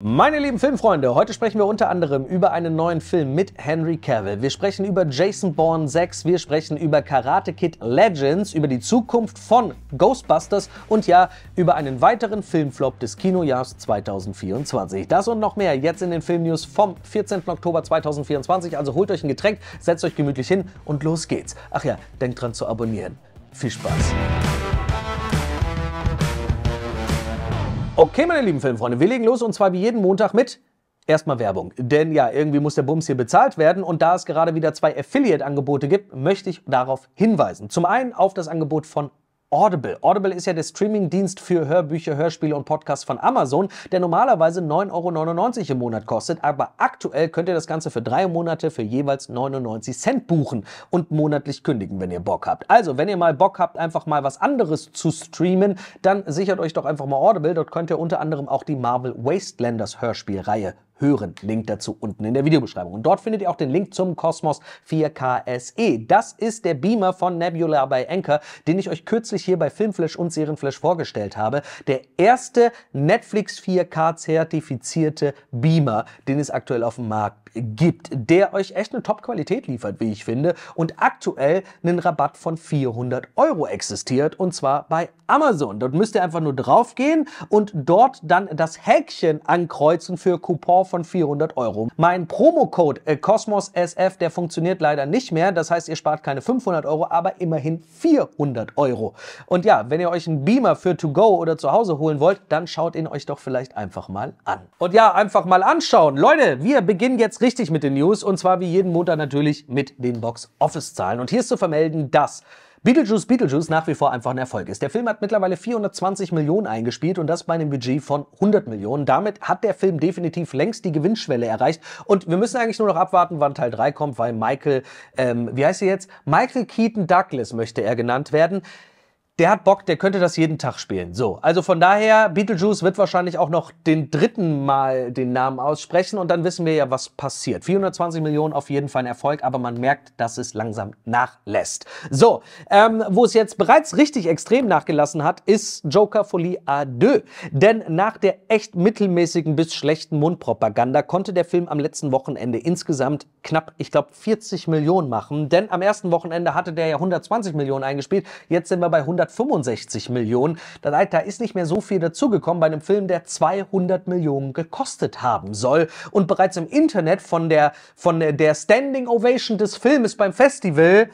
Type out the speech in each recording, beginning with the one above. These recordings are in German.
Meine lieben Filmfreunde, heute sprechen wir unter anderem über einen neuen Film mit Henry Cavill. Wir sprechen über Jason Bourne 6, wir sprechen über Karate Kid Legends, über die Zukunft von Ghostbusters und ja, über einen weiteren Filmflop des Kinojahres 2024. Das und noch mehr jetzt in den Filmnews vom 14. Oktober 2024. Also holt euch ein Getränk, setzt euch gemütlich hin und los geht's. Ach ja, denkt dran zu abonnieren. Viel Spaß. Okay, meine lieben Filmfreunde, wir legen los und zwar wie jeden Montag mit erstmal Werbung. Denn ja, irgendwie muss der Bums hier bezahlt werden und da es gerade wieder zwei Affiliate-Angebote gibt, möchte ich darauf hinweisen. Zum einen auf das Angebot von Audible. Audible ist ja der Streamingdienst für Hörbücher, Hörspiele und Podcasts von Amazon, der normalerweise 9,99 Euro im Monat kostet, aber aktuell könnt ihr das Ganze für drei Monate für jeweils 99 Cent buchen und monatlich kündigen, wenn ihr Bock habt. Also, wenn ihr mal Bock habt, einfach mal was anderes zu streamen, dann sichert euch doch einfach mal Audible. Dort könnt ihr unter anderem auch die Marvel Wastelanders Hörspielreihe hören. Link dazu unten in der Videobeschreibung. Und dort findet ihr auch den Link zum Cosmos 4K SE. Das ist der Beamer von Nebula bei Anchor, den ich euch kürzlich hier bei Filmflash und Serienflash vorgestellt habe. Der erste Netflix 4K zertifizierte Beamer, den es aktuell auf dem Markt gibt, der euch echt eine Top-Qualität liefert, wie ich finde, und aktuell einen Rabatt von 400 Euro existiert, und zwar bei Amazon. Dort müsst ihr einfach nur draufgehen und dort dann das Häkchen ankreuzen für Coupon von 400 Euro. Mein Promocode äh, CosmosSF, der funktioniert leider nicht mehr, das heißt, ihr spart keine 500 Euro, aber immerhin 400 Euro. Und ja, wenn ihr euch einen Beamer für To-Go oder zu Hause holen wollt, dann schaut ihn euch doch vielleicht einfach mal an. Und ja, einfach mal anschauen. Leute, wir beginnen jetzt jetzt richtig mit den News und zwar wie jeden Montag natürlich mit den Box Office Zahlen. Und hier ist zu vermelden, dass Beetlejuice Beetlejuice nach wie vor einfach ein Erfolg ist. Der Film hat mittlerweile 420 Millionen eingespielt und das bei einem Budget von 100 Millionen. Damit hat der Film definitiv längst die Gewinnschwelle erreicht und wir müssen eigentlich nur noch abwarten, wann Teil 3 kommt, weil Michael, ähm, wie heißt er jetzt? Michael Keaton Douglas möchte er genannt werden der hat Bock, der könnte das jeden Tag spielen. So, also von daher, Beetlejuice wird wahrscheinlich auch noch den dritten Mal den Namen aussprechen und dann wissen wir ja, was passiert. 420 Millionen auf jeden Fall ein Erfolg, aber man merkt, dass es langsam nachlässt. So, ähm, wo es jetzt bereits richtig extrem nachgelassen hat, ist Joker Folie A2. Denn nach der echt mittelmäßigen bis schlechten Mundpropaganda konnte der Film am letzten Wochenende insgesamt knapp, ich glaube, 40 Millionen machen. Denn am ersten Wochenende hatte der ja 120 Millionen eingespielt. Jetzt sind wir bei 100 165 Millionen. Das heißt, da ist nicht mehr so viel dazugekommen bei einem Film, der 200 Millionen gekostet haben soll und bereits im Internet von der, von der Standing Ovation des Filmes beim Festival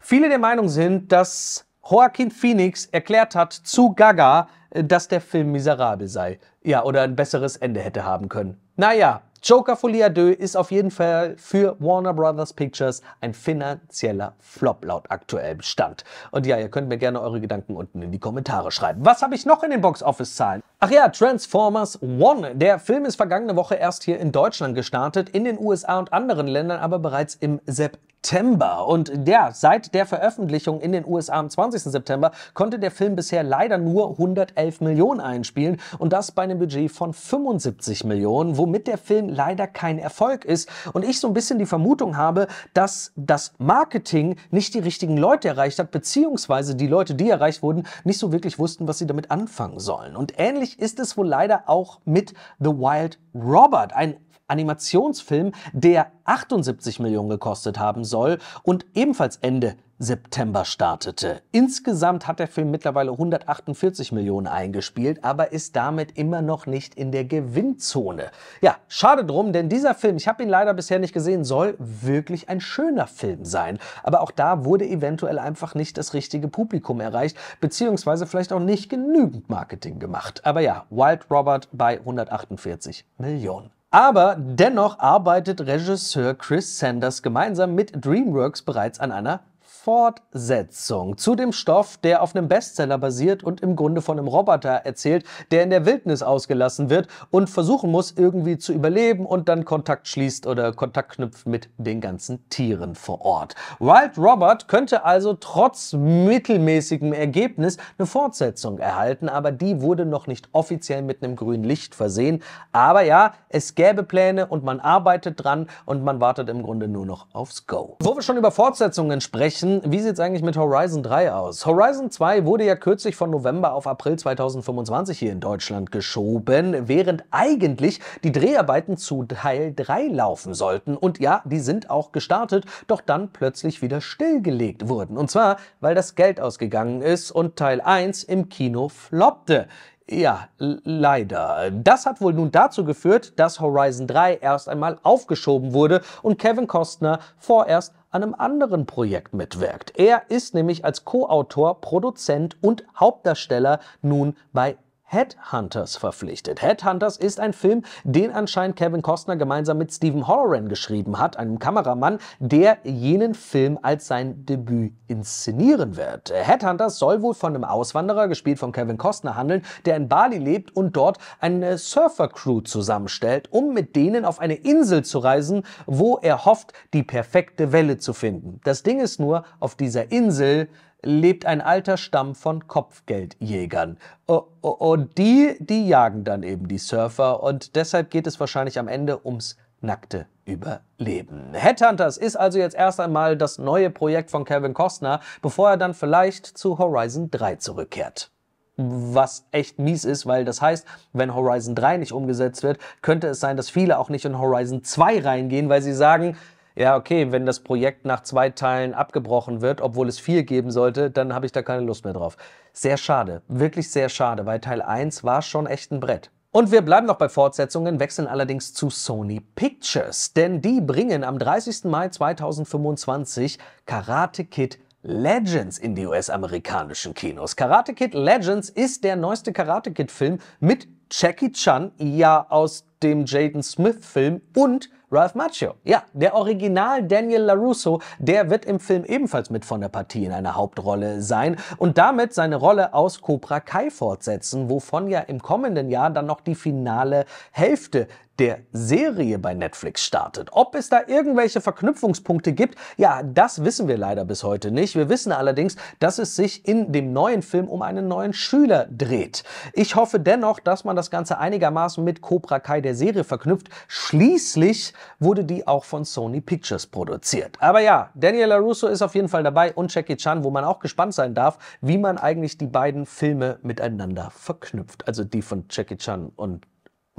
viele der Meinung sind, dass Joaquin Phoenix erklärt hat zu Gaga, äh, dass der Film miserabel sei. Ja, oder ein besseres Ende hätte haben können. Naja, Joker Folie à ist auf jeden Fall für Warner Brothers Pictures ein finanzieller Flop laut aktuellem Stand. Und ja, ihr könnt mir gerne eure Gedanken unten in die Kommentare schreiben. Was habe ich noch in den Box Office Zahlen? Ach ja, Transformers One. Der Film ist vergangene Woche erst hier in Deutschland gestartet, in den USA und anderen Ländern aber bereits im September. Und ja, seit der Veröffentlichung in den USA am 20. September konnte der Film bisher leider nur 111 Millionen einspielen und das bei einem Budget von 75 Millionen, womit der Film leider kein Erfolg ist. Und ich so ein bisschen die Vermutung habe, dass das Marketing nicht die richtigen Leute erreicht hat, beziehungsweise die Leute, die erreicht wurden, nicht so wirklich wussten, was sie damit anfangen sollen. Und ähnlich ähnlich ist es wohl leider auch mit The Wild Robert, ein Animationsfilm, der 78 Millionen gekostet haben soll und ebenfalls Ende September startete. Insgesamt hat der Film mittlerweile 148 Millionen eingespielt, aber ist damit immer noch nicht in der Gewinnzone. Ja, schade drum, denn dieser Film, ich habe ihn leider bisher nicht gesehen, soll wirklich ein schöner Film sein. Aber auch da wurde eventuell einfach nicht das richtige Publikum erreicht, beziehungsweise vielleicht auch nicht genügend Marketing gemacht. Aber ja, Wild Robert bei 148 Millionen. Aber dennoch arbeitet Regisseur Chris Sanders gemeinsam mit DreamWorks bereits an einer Fortsetzung zu dem Stoff, der auf einem Bestseller basiert und im Grunde von einem Roboter erzählt, der in der Wildnis ausgelassen wird und versuchen muss, irgendwie zu überleben und dann Kontakt schließt oder Kontakt knüpft mit den ganzen Tieren vor Ort. Wild Robert könnte also trotz mittelmäßigem Ergebnis eine Fortsetzung erhalten, aber die wurde noch nicht offiziell mit einem grünen Licht versehen. Aber ja, es gäbe Pläne und man arbeitet dran und man wartet im Grunde nur noch aufs Go. Wo wir schon über Fortsetzungen sprechen, wie sieht es eigentlich mit Horizon 3 aus? Horizon 2 wurde ja kürzlich von November auf April 2025 hier in Deutschland geschoben, während eigentlich die Dreharbeiten zu Teil 3 laufen sollten. Und ja, die sind auch gestartet, doch dann plötzlich wieder stillgelegt wurden. Und zwar, weil das Geld ausgegangen ist und Teil 1 im Kino floppte. Ja, leider. Das hat wohl nun dazu geführt, dass Horizon 3 erst einmal aufgeschoben wurde und Kevin Costner vorerst an einem anderen Projekt mitwirkt. Er ist nämlich als Co-Autor, Produzent und Hauptdarsteller nun bei Headhunters verpflichtet. Headhunters ist ein Film, den anscheinend Kevin Costner gemeinsam mit Stephen Holloran geschrieben hat, einem Kameramann, der jenen Film als sein Debüt inszenieren wird. Headhunters soll wohl von einem Auswanderer, gespielt von Kevin Costner, handeln, der in Bali lebt und dort eine Surfer-Crew zusammenstellt, um mit denen auf eine Insel zu reisen, wo er hofft, die perfekte Welle zu finden. Das Ding ist nur, auf dieser Insel lebt ein alter Stamm von Kopfgeldjägern. Und die, die jagen dann eben die Surfer und deshalb geht es wahrscheinlich am Ende ums nackte Überleben. Headhunters ist also jetzt erst einmal das neue Projekt von Kevin Costner, bevor er dann vielleicht zu Horizon 3 zurückkehrt. Was echt mies ist, weil das heißt, wenn Horizon 3 nicht umgesetzt wird, könnte es sein, dass viele auch nicht in Horizon 2 reingehen, weil sie sagen, ja, okay, wenn das Projekt nach zwei Teilen abgebrochen wird, obwohl es vier geben sollte, dann habe ich da keine Lust mehr drauf. Sehr schade, wirklich sehr schade, weil Teil 1 war schon echt ein Brett. Und wir bleiben noch bei Fortsetzungen, wechseln allerdings zu Sony Pictures, denn die bringen am 30. Mai 2025 Karate Kid Legends in die US-amerikanischen Kinos. Karate Kid Legends ist der neueste Karate Kid-Film mit Jackie Chan, ja aus dem Jaden Smith-Film und Ralph Macchio. Ja, der Original Daniel LaRusso, der wird im Film ebenfalls mit von der Partie in einer Hauptrolle sein und damit seine Rolle aus Cobra Kai fortsetzen, wovon ja im kommenden Jahr dann noch die finale Hälfte der Serie bei Netflix startet. Ob es da irgendwelche Verknüpfungspunkte gibt, ja, das wissen wir leider bis heute nicht. Wir wissen allerdings, dass es sich in dem neuen Film um einen neuen Schüler dreht. Ich hoffe dennoch, dass man das Ganze einigermaßen mit Cobra Kai der Serie verknüpft. Schließlich wurde die auch von Sony Pictures produziert. Aber ja, Daniel LaRusso ist auf jeden Fall dabei und Jackie Chan, wo man auch gespannt sein darf, wie man eigentlich die beiden Filme miteinander verknüpft. Also die von Jackie Chan und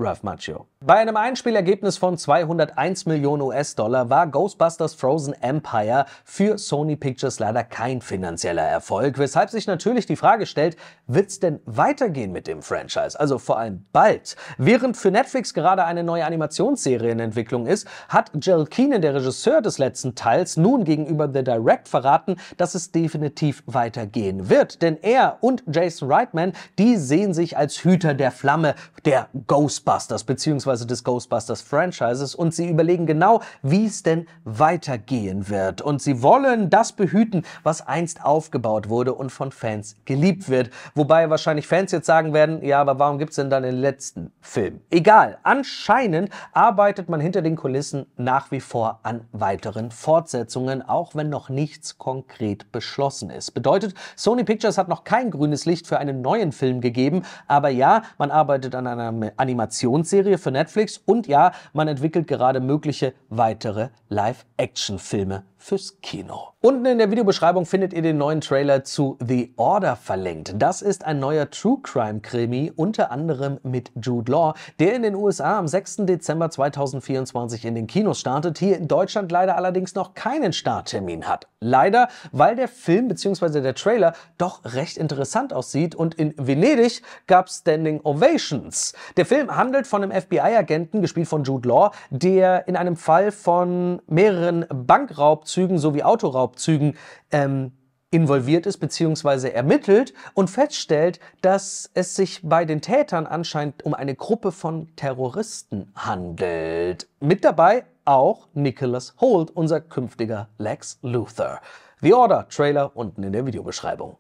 Ralph Macchio. Bei einem Einspielergebnis von 201 Millionen US-Dollar war Ghostbusters Frozen Empire für Sony Pictures leider kein finanzieller Erfolg, weshalb sich natürlich die Frage stellt, wird's denn weitergehen mit dem Franchise? Also vor allem bald. Während für Netflix gerade eine neue Animationsserie in Entwicklung ist, hat Jill Keenan, der Regisseur des letzten Teils, nun gegenüber The Direct verraten, dass es definitiv weitergehen wird. Denn er und Jason Reitman, die sehen sich als Hüter der Flamme der Ghostbusters. Ghostbusters bzw. des Ghostbusters Franchises und sie überlegen genau, wie es denn weitergehen wird. Und sie wollen das behüten, was einst aufgebaut wurde und von Fans geliebt wird. Wobei wahrscheinlich Fans jetzt sagen werden, ja, aber warum gibt es denn dann den letzten Film? Egal, anscheinend arbeitet man hinter den Kulissen nach wie vor an weiteren Fortsetzungen, auch wenn noch nichts konkret beschlossen ist. Bedeutet, Sony Pictures hat noch kein grünes Licht für einen neuen Film gegeben, aber ja, man arbeitet an einer Animation Animationsserie für Netflix und ja, man entwickelt gerade mögliche weitere Live-Action-Filme fürs Kino. Unten in der Videobeschreibung findet ihr den neuen Trailer zu The Order verlinkt. Das ist ein neuer True Crime Krimi, unter anderem mit Jude Law, der in den USA am 6. Dezember 2024 in den Kinos startet, hier in Deutschland leider allerdings noch keinen Starttermin hat. Leider, weil der Film bzw. der Trailer doch recht interessant aussieht und in Venedig gab es Standing Ovations. Der Film handelt von einem FBI-Agenten, gespielt von Jude Law, der in einem Fall von mehreren Bankraub Raubzügen sowie Autoraubzügen ähm, involviert ist bzw. ermittelt und feststellt, dass es sich bei den Tätern anscheinend um eine Gruppe von Terroristen handelt. Mit dabei auch Nicholas Holt, unser künftiger Lex Luthor. The Order, Trailer unten in der Videobeschreibung.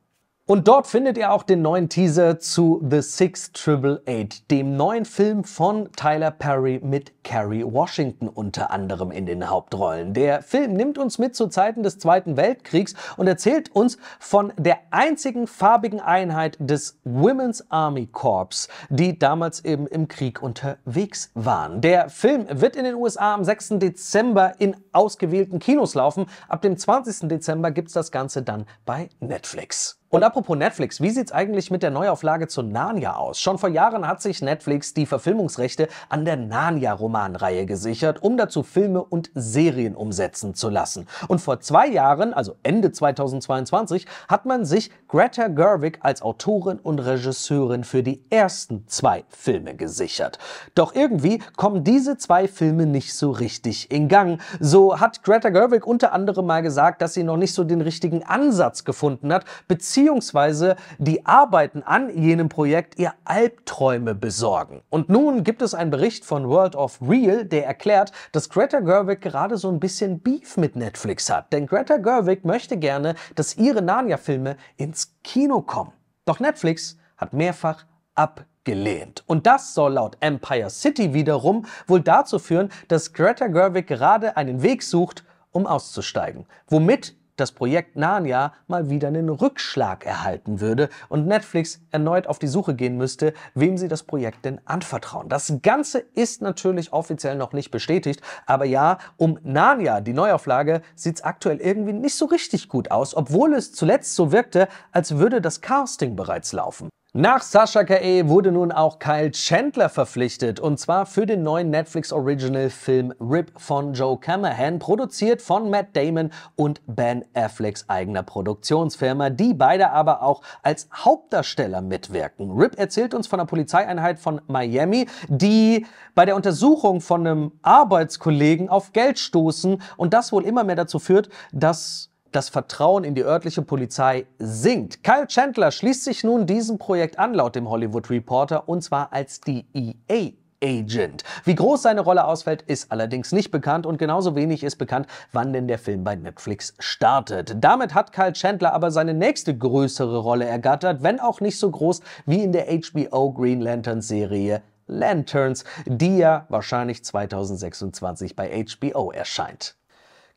Und dort findet ihr auch den neuen Teaser zu The Six Triple Eight, dem neuen Film von Tyler Perry mit Kerry Washington unter anderem in den Hauptrollen. Der Film nimmt uns mit zu Zeiten des Zweiten Weltkriegs und erzählt uns von der einzigen farbigen Einheit des Women's Army Corps, die damals eben im Krieg unterwegs waren. Der Film wird in den USA am 6. Dezember in ausgewählten Kinos laufen. Ab dem 20. Dezember gibt's das Ganze dann bei Netflix. Und apropos Netflix, wie sieht's eigentlich mit der Neuauflage zu Narnia aus? Schon vor Jahren hat sich Netflix die Verfilmungsrechte an der Narnia-Romanreihe gesichert, um dazu Filme und Serien umsetzen zu lassen. Und vor zwei Jahren, also Ende 2022, hat man sich Greta Gerwig als Autorin und Regisseurin für die ersten zwei Filme gesichert. Doch irgendwie kommen diese zwei Filme nicht so richtig in Gang. So hat Greta Gerwig unter anderem mal gesagt, dass sie noch nicht so den richtigen Ansatz gefunden hat, beziehungsweise beziehungsweise die Arbeiten an jenem Projekt ihr Albträume besorgen. Und nun gibt es einen Bericht von World of Real, der erklärt, dass Greta Gerwig gerade so ein bisschen Beef mit Netflix hat. Denn Greta Gerwig möchte gerne, dass ihre Narnia-Filme ins Kino kommen. Doch Netflix hat mehrfach ab gelehnt. Und das soll laut Empire City wiederum wohl dazu führen, dass Greta Gerwig gerade einen Weg sucht, um auszusteigen, womit das Projekt Narnia mal wieder einen Rückschlag erhalten würde und Netflix erneut auf die Suche gehen müsste, wem sie das Projekt denn anvertrauen. Das Ganze ist natürlich offiziell noch nicht bestätigt, aber ja, um Narnia, die Neuauflage, sieht es aktuell irgendwie nicht so richtig gut aus, obwohl es zuletzt so wirkte, als würde das Casting bereits laufen. Nach Sascha K.E. wurde nun auch Kyle Chandler verpflichtet und zwar für den neuen Netflix Original Film Rip von Joe Camerahan, produziert von Matt Damon und Ben Afflecks eigener Produktionsfirma, die beide aber auch als Hauptdarsteller mitwirken. Rip erzählt uns von einer Polizeieinheit von Miami, die bei der Untersuchung von einem Arbeitskollegen auf Geld stoßen und das wohl immer mehr dazu führt, dass das Vertrauen in die örtliche Polizei sinkt. Kyle Chandler schließt sich nun diesem Projekt an, laut dem Hollywood Reporter, und zwar als DEA e Agent. Wie groß seine Rolle ausfällt, ist allerdings nicht bekannt und genauso wenig ist bekannt, wann denn der Film bei Netflix startet. Damit hat Kyle Chandler aber seine nächste größere Rolle ergattert, wenn auch nicht so groß wie in der HBO Green Lantern Serie Lanterns, die ja wahrscheinlich 2026 bei HBO erscheint.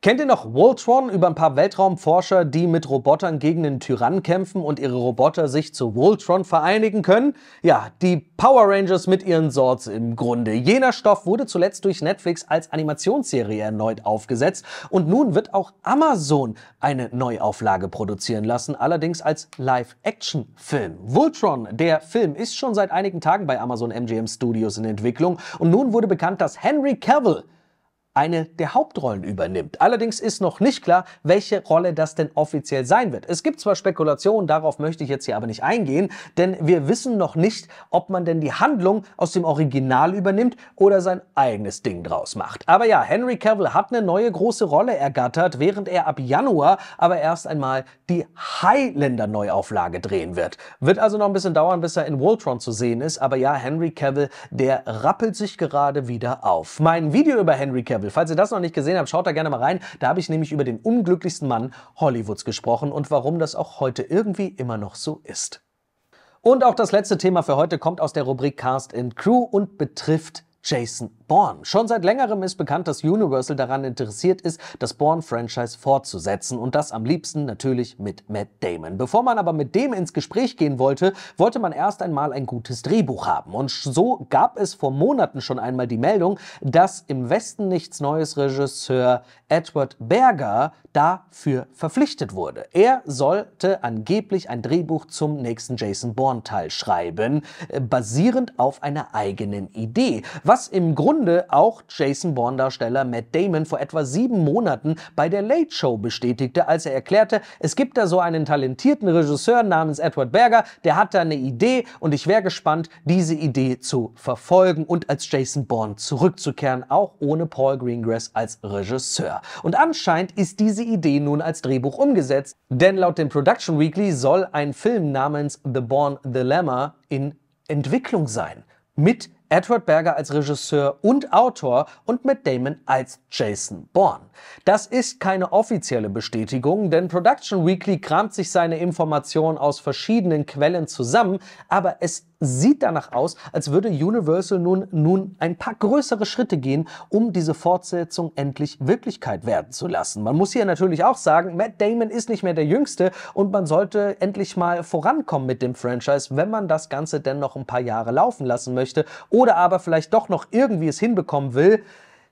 Kennt ihr noch Voltron über ein paar Weltraumforscher, die mit Robotern gegen den Tyrann kämpfen und ihre Roboter sich zu Voltron vereinigen können? Ja, die Power Rangers mit ihren Swords im Grunde. Jener Stoff wurde zuletzt durch Netflix als Animationsserie erneut aufgesetzt und nun wird auch Amazon eine Neuauflage produzieren lassen, allerdings als Live-Action-Film. Voltron, der Film, ist schon seit einigen Tagen bei Amazon MGM Studios in Entwicklung und nun wurde bekannt, dass Henry Cavill eine der Hauptrollen übernimmt. Allerdings ist noch nicht klar, welche Rolle das denn offiziell sein wird. Es gibt zwar Spekulationen, darauf möchte ich jetzt hier aber nicht eingehen, denn wir wissen noch nicht, ob man denn die Handlung aus dem Original übernimmt oder sein eigenes Ding draus macht. Aber ja, Henry Cavill hat eine neue große Rolle ergattert, während er ab Januar aber erst einmal die Highlander-Neuauflage drehen wird. Wird also noch ein bisschen dauern, bis er in Voltron zu sehen ist, aber ja, Henry Cavill, der rappelt sich gerade wieder auf. Mein Video über Henry Cavill Level. Falls ihr das noch nicht gesehen habt, schaut da gerne mal rein. Da habe ich nämlich über den unglücklichsten Mann Hollywoods gesprochen und warum das auch heute irgendwie immer noch so ist. Und auch das letzte Thema für heute kommt aus der Rubrik Cast and Crew und betrifft Jason Bourne. Schon seit längerem ist bekannt, dass Universal daran interessiert ist, das Bourne-Franchise fortzusetzen und das am liebsten natürlich mit Matt Damon. Bevor man aber mit dem ins Gespräch gehen wollte, wollte man erst einmal ein gutes Drehbuch haben. Und so gab es vor Monaten schon einmal die Meldung, dass im Westen nichts Neues Regisseur Edward Berger dafür verpflichtet wurde. Er sollte angeblich ein Drehbuch zum nächsten Jason Bourne-Teil schreiben, äh, basierend auf einer eigenen Idee, was im Grunde auch Jason Bourne-Darsteller Matt Damon vor etwa sieben Monaten bei der Late Show bestätigte, als er erklärte, es gibt da so einen talentierten Regisseur namens Edward Berger, der hat da eine Idee und ich wäre gespannt, diese Idee zu verfolgen und als Jason Bourne zurückzukehren, auch ohne Paul Greengrass als Regisseur. Und anscheinend ist diese Idee nun als Drehbuch umgesetzt, denn laut dem Production Weekly soll ein Film namens The Born Dilemma in Entwicklung sein, mit Edward Berger als Regisseur und Autor und mit Damon als Jason Bourne. Das ist keine offizielle Bestätigung, denn Production Weekly kramt sich seine Informationen aus verschiedenen Quellen zusammen, aber es sieht danach aus, als würde Universal nun, nun ein paar größere Schritte gehen, um diese Fortsetzung endlich Wirklichkeit werden zu lassen. Man muss hier natürlich auch sagen, Matt Damon ist nicht mehr der Jüngste und man sollte endlich mal vorankommen mit dem Franchise, wenn man das Ganze denn noch ein paar Jahre laufen lassen möchte oder aber vielleicht doch noch irgendwie es hinbekommen will,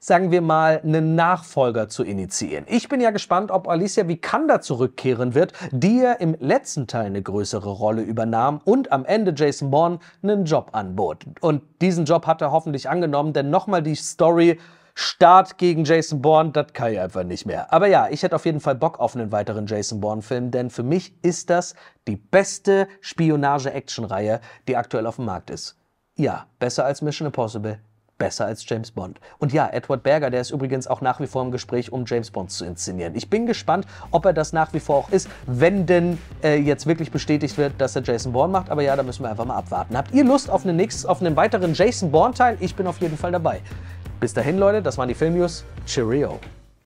sagen wir mal, einen Nachfolger zu initiieren. Ich bin ja gespannt, ob Alicia Vikander zurückkehren wird, die ja im letzten Teil eine größere Rolle übernahm und am Ende Jason Bourne einen Job anbot. Und diesen Job hat er hoffentlich angenommen, denn nochmal die Story Start gegen Jason Bourne, das kann ich einfach nicht mehr. Aber ja, ich hätte auf jeden Fall Bock auf einen weiteren Jason Bourne-Film, denn für mich ist das die beste Spionage-Action-Reihe, die aktuell auf dem Markt ist. Ja, besser als Mission Impossible besser als James Bond. Und ja, Edward Berger, der ist übrigens auch nach wie vor im Gespräch, um James Bond zu inszenieren. Ich bin gespannt, ob er das nach wie vor auch ist, wenn denn äh, jetzt wirklich bestätigt wird, dass er Jason Bourne macht. Aber ja, da müssen wir einfach mal abwarten. Habt ihr Lust auf, eine nächst, auf einen weiteren Jason Bourne-Teil? Ich bin auf jeden Fall dabei. Bis dahin, Leute, das waren die Film News. Cheerio.